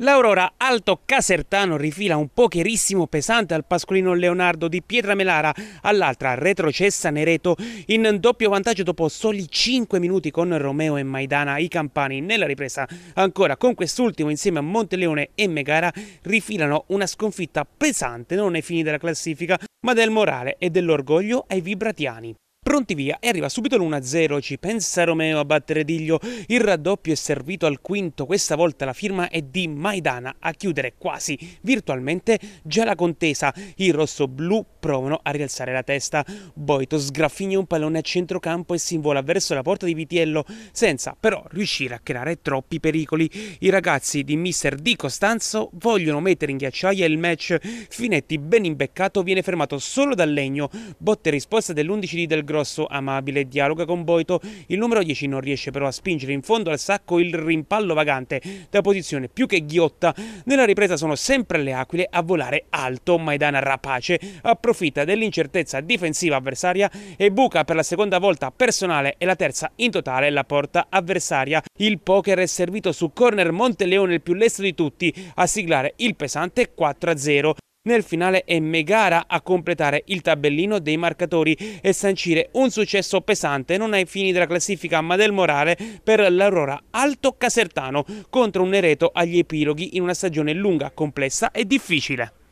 L'Aurora Alto Casertano rifila un pocherissimo pesante al Pascolino Leonardo di Pietramelara, all'altra retrocessa Nereto in doppio vantaggio dopo soli 5 minuti con Romeo e Maidana. I campani nella ripresa ancora con quest'ultimo insieme a Monteleone e Megara rifilano una sconfitta pesante non ai fini della classifica ma del morale e dell'orgoglio ai vibratiani. Pronti via e arriva subito l'1-0, ci pensa Romeo a battere Diglio, il raddoppio è servito al quinto, questa volta la firma è di Maidana a chiudere quasi virtualmente già la contesa, il rosso-blu provano a rialzare la testa, Boito sgraffigna un pallone a centrocampo e si invola verso la porta di Vitiello senza però riuscire a creare troppi pericoli, i ragazzi di mister Di Costanzo vogliono mettere in ghiacciaia il match, Finetti ben imbeccato viene fermato solo dal legno, botte risposta dell'11 di Del Grosso Rosso amabile dialoga con Boito, il numero 10 non riesce però a spingere in fondo al sacco il rimpallo vagante da posizione più che ghiotta. Nella ripresa sono sempre le aquile a volare alto, Maidana rapace approfitta dell'incertezza difensiva avversaria e buca per la seconda volta personale e la terza in totale la porta avversaria. Il poker è servito su corner Monteleone il più lesto di tutti a siglare il pesante 4-0. Nel finale è Megara a completare il tabellino dei marcatori e sancire un successo pesante non ai fini della classifica ma del morale per l'Aurora Alto Casertano contro un Nereto agli epiloghi in una stagione lunga, complessa e difficile.